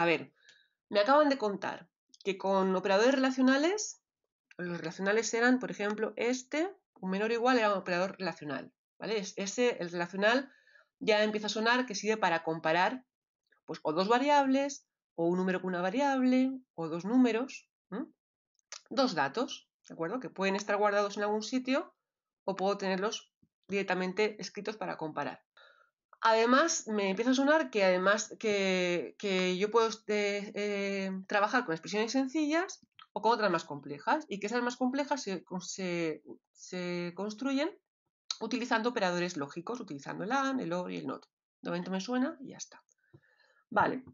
A ver, me acaban de contar que con operadores relacionales, los relacionales eran, por ejemplo, este, un menor o igual era un operador relacional, ¿vale? Ese, el relacional, ya empieza a sonar que sirve para comparar, pues, o dos variables, o un número con una variable, o dos números, dos datos, ¿de acuerdo? Que pueden estar guardados en algún sitio, o puedo tenerlos directamente escritos para comparar. Además, me empieza a sonar que además que, yo puedo eh, eh, trabajar con expresiones sencillas o con otras más complejas, y que esas más complejas se, construyen utilizando operadores lógicos, utilizando el AND, el OR y el NOT. De momento me suena y ya está. Vale,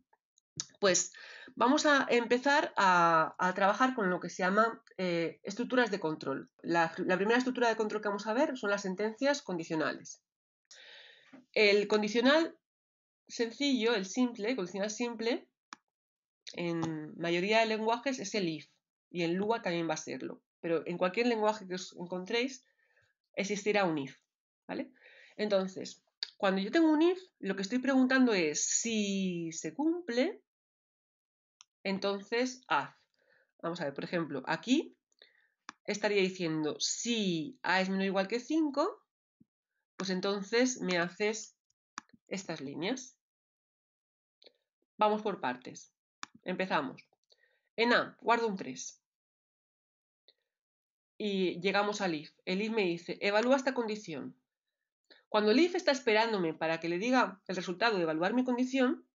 pues vamos a empezar a, trabajar con lo que se llama eh, estructuras de control. la primera estructura de control que vamos a ver son las sentencias condicionales. El condicional sencillo, el simple, condicional simple, en mayoría de lenguajes es el if y en Lua también va a serlo. Pero en cualquier lenguaje que os encontréis existirá un if, ¿vale? Entonces, cuando yo tengo un if, lo que estoy preguntando es si se cumple, entonces haz. Vamos a ver, por ejemplo, aquí estaría diciendo si a es menor o igual que 5, pues entonces me haces estas líneas. Vamos por partes. Empezamos. En A, guardo un 3. Y llegamos al if. El if me dice, evalúa esta condición. Cuando el if está esperándome para que le diga el resultado de evaluar mi condición,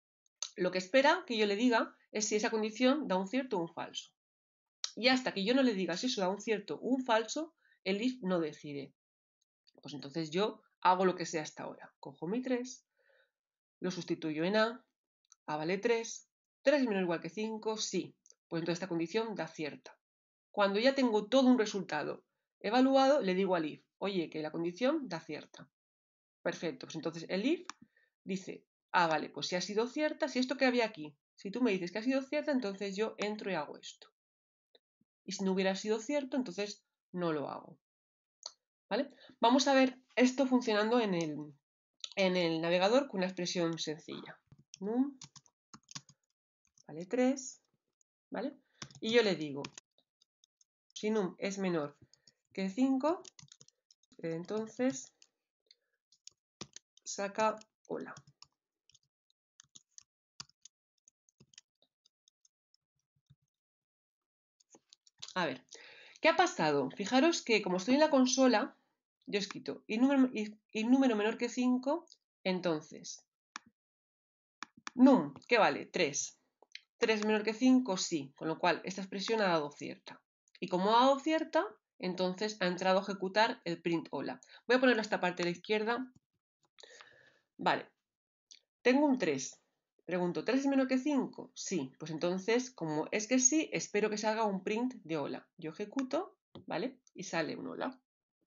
lo que espera que yo le diga es si esa condición da un cierto o un falso. Y hasta que yo no le diga si eso da un cierto o un falso, el if no decide. Pues entonces yo hago lo que sea hasta ahora. Cojo mi 3, lo sustituyo en A, A vale 3, 3 menos igual que 5, sí. Pues entonces esta condición da cierta. Cuando ya tengo todo un resultado evaluado, le digo al if, oye, que la condición da cierta. Perfecto, pues entonces el if dice, ah, vale, pues si ha sido cierta, si esto que había aquí, si tú me dices que ha sido cierta, entonces yo entro y hago esto. Y si no hubiera sido cierto, entonces no lo hago. ¿vale? Vamos a ver esto funcionando en el, en el navegador con una expresión sencilla. Num vale 3, ¿vale? Y yo le digo, si num es menor que 5, entonces saca hola. A ver, ¿qué ha pasado? Fijaros que como estoy en la consola, yo escrito y número, número menor que 5, entonces. Num, ¿qué vale? 3. 3 menor que 5, sí, con lo cual esta expresión ha dado cierta. Y como ha dado cierta, entonces ha entrado a ejecutar el print hola. Voy a ponerlo a esta parte de la izquierda. Vale, tengo un 3. Pregunto, ¿3 es menor que 5? Sí, pues entonces, como es que sí, espero que salga un print de hola. Yo ejecuto, ¿vale? Y sale un hola.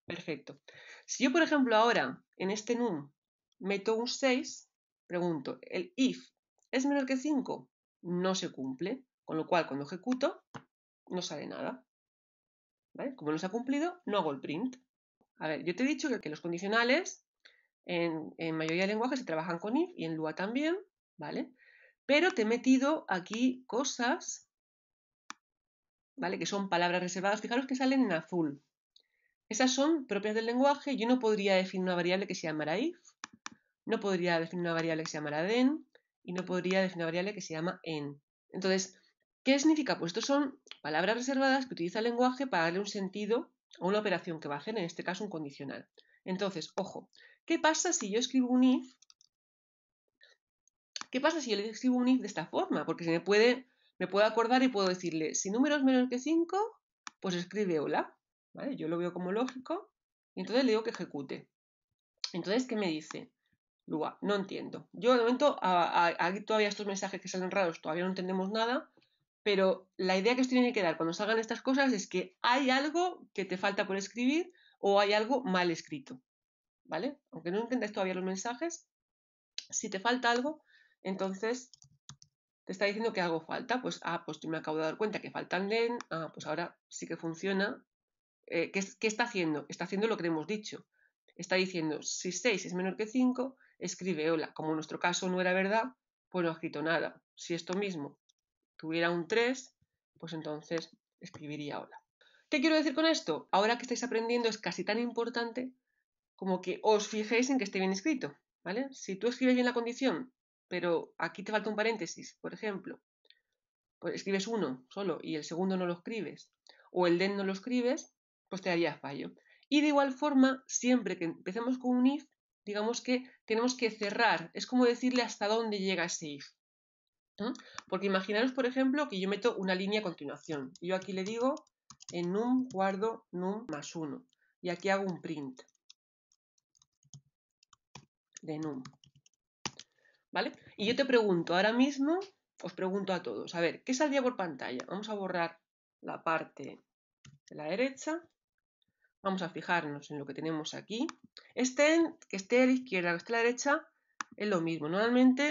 Perfecto. Si yo, por ejemplo, ahora en este num meto un 6, pregunto, ¿el if es menor que 5? No se cumple, con lo cual cuando ejecuto no sale nada. ¿Vale? Como no se ha cumplido, no hago el print. A ver, yo te he dicho que, los condicionales en, en, mayoría de lenguajes se trabajan con if y en Lua también, ¿vale? Pero te he metido aquí cosas, ¿vale? Que son palabras reservadas. Fijaros que salen en azul, esas son propias del lenguaje. Yo no podría definir una variable que se llamara if, no podría definir una variable que se llamara den, y no podría definir una variable que se llama en. Entonces, ¿qué significa? Pues estos son palabras reservadas que utiliza el lenguaje para darle un sentido a una operación que va a hacer, en este caso un condicional. Entonces, ojo, ¿qué pasa si yo escribo un if? ¿Qué pasa si yo le escribo un if de esta forma? Porque se me puede, me puedo acordar y puedo decirle, si número es menor que 5, pues escribe hola. Yo lo veo como lógico y entonces le digo que ejecute. Entonces, ¿qué me dice? Lua, no entiendo. Yo de momento, aquí todavía estos mensajes que salen raros, todavía no entendemos nada, pero la idea que os tiene que dar cuando salgan estas cosas es que hay algo que te falta por escribir o hay algo mal escrito, ¿vale? Aunque no entendáis todavía los mensajes, si te falta algo, entonces te está diciendo que algo falta, pues, ah, pues yo me acabo de dar cuenta que faltan len, ah, pues ahora sí que funciona eh, ¿qué, está haciendo? Está haciendo lo que hemos dicho. Está diciendo, si 6 es menor que 5, escribe hola. Como en nuestro caso no era verdad, pues no ha escrito nada. Si esto mismo tuviera un 3, pues entonces escribiría hola. ¿Qué quiero decir con esto? Ahora que estáis aprendiendo es casi tan importante como que os fijéis en que esté bien escrito, ¿vale? Si tú escribes bien la condición, pero aquí te falta un paréntesis, por ejemplo, pues escribes uno solo y el segundo no lo escribes, o el den no lo escribes, pues te daría fallo. Y de igual forma, siempre que empecemos con un if, digamos que tenemos que cerrar, es como decirle hasta dónde llega ese if. Porque imaginaros, por ejemplo, que yo meto una línea a continuación. yo aquí le digo en num guardo num más 1. Y aquí hago un print de num. ¿Vale? Y yo te pregunto ahora mismo, os pregunto a todos, a ver, ¿qué saldría por pantalla? Vamos a borrar la parte de la derecha Vamos a fijarnos en lo que tenemos aquí. Este, que esté a la izquierda, o esté a la derecha, es lo mismo. Normalmente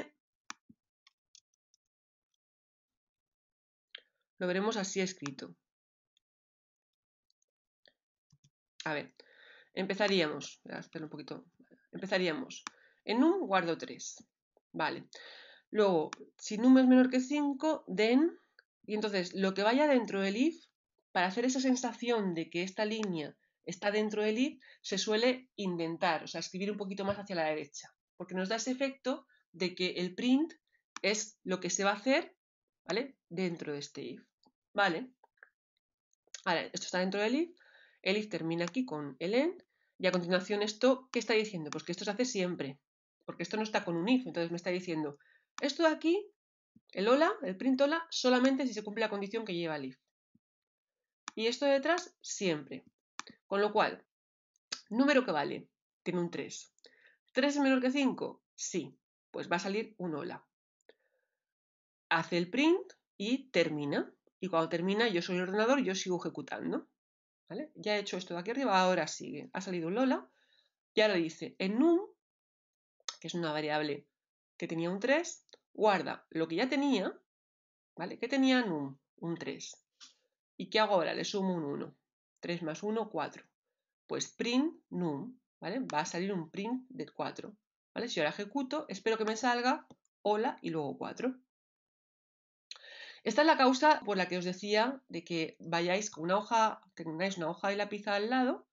lo veremos así escrito. A ver, empezaríamos. Voy un poquito. Empezaríamos en un guardo 3. Vale. Luego, si número es menor que 5, den. Y entonces, lo que vaya dentro del if, para hacer esa sensación de que esta línea está dentro del if, se suele inventar, o sea, escribir un poquito más hacia la derecha, porque nos da ese efecto de que el print es lo que se va a hacer, ¿vale? Dentro de este if, ¿vale? esto está dentro del if, el if termina aquí con el end, y a continuación esto, ¿qué está diciendo? Pues que esto se hace siempre, porque esto no está con un if, entonces me está diciendo, esto de aquí, el hola, el print hola, solamente si se cumple la condición que lleva el if. Y esto de detrás, siempre. Con lo cual, número que vale, tiene un 3. ¿3 es menor que 5? Sí, pues va a salir un hola. Hace el print y termina. Y cuando termina, yo soy el ordenador, yo sigo ejecutando. ¿Vale? Ya he hecho esto de aquí arriba, ahora sigue. Ha salido un hola. y ahora dice en num, que es una variable que tenía un 3, guarda lo que ya tenía, ¿vale? Que tenía num, un 3. ¿Y qué hago ahora? Le sumo un 1. 3 más 1, 4. Pues print num, ¿vale? Va a salir un print de 4, ¿vale? Si ahora ejecuto, espero que me salga hola y luego 4. Esta es la causa por la que os decía de que vayáis con una hoja, tengáis una hoja y lápiz al lado,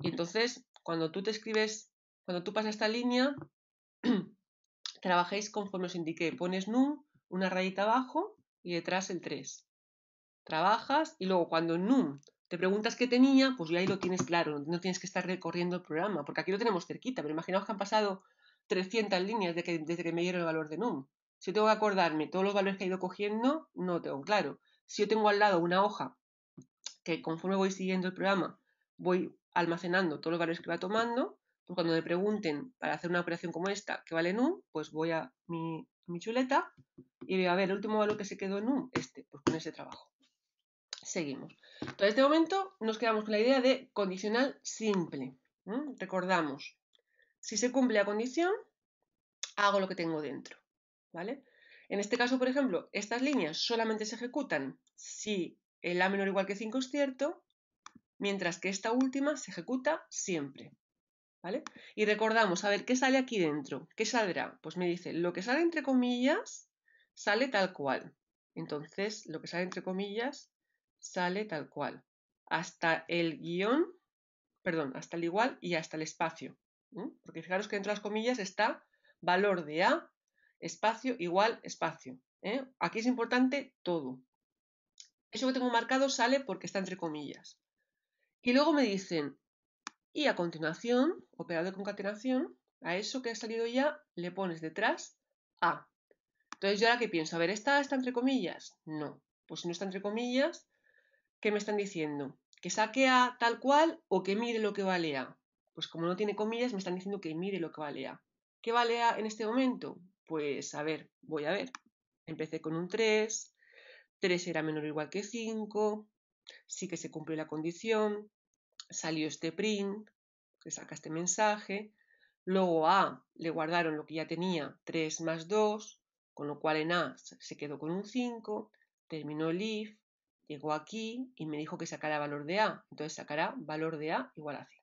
y entonces cuando tú te escribes, cuando tú pasas esta línea, trabajéis conforme os indiqué. Pones num, una rayita abajo y detrás el 3. Trabajas y luego cuando num te preguntas qué tenía, pues ya ahí lo tienes claro, no tienes que estar recorriendo el programa, porque aquí lo tenemos cerquita, pero imaginaos que han pasado 300 líneas desde que, me dieron el valor de NUM. Si yo tengo que acordarme todos los valores que he ido cogiendo, no tengo claro. Si yo tengo al lado una hoja que conforme voy siguiendo el programa, voy almacenando todos los valores que va tomando, pues cuando me pregunten para hacer una operación como esta, que vale num, pues voy a mi, mi chuleta y veo a ver el último valor que se quedó en num, este, pues con ese trabajo. Seguimos. Entonces, este momento nos quedamos con la idea de condicional simple. Recordamos, si se cumple la condición, hago lo que tengo dentro. ¿Vale? En este caso, por ejemplo, estas líneas solamente se ejecutan si el A menor igual que 5 es cierto, mientras que esta última se ejecuta siempre. ¿Vale? Y recordamos, a ver, ¿qué sale aquí dentro? ¿Qué saldrá? Pues me dice, lo que sale entre comillas sale tal cual. Entonces, lo que sale entre comillas sale tal cual. Hasta el guión, perdón, hasta el igual y hasta el espacio. Porque fijaros que dentro las comillas está valor de A, espacio, igual, espacio. ¿eh? Aquí es importante todo. Eso que tengo marcado sale porque está entre comillas. Y luego me dicen, y a continuación, operador de concatenación, a eso que ha salido ya le pones detrás A. Entonces yo ahora que pienso, a ver, ¿esta está entre comillas? No. Pues si no está entre comillas, ¿Qué me están diciendo? ¿Que saque a tal cual o que mire lo que A? Pues como no tiene comillas, me están diciendo que mire lo que vale A. ¿Qué A en este momento? Pues a ver, voy a ver. Empecé con un 3, 3 era menor o igual que 5, sí que se cumplió la condición, salió este print, que saca este mensaje, luego A le guardaron lo que ya tenía, 3 más 2, con lo cual en A se quedó con un 5, terminó el if, Llegó aquí y me dijo que sacara valor de A, entonces sacará valor de A igual a C.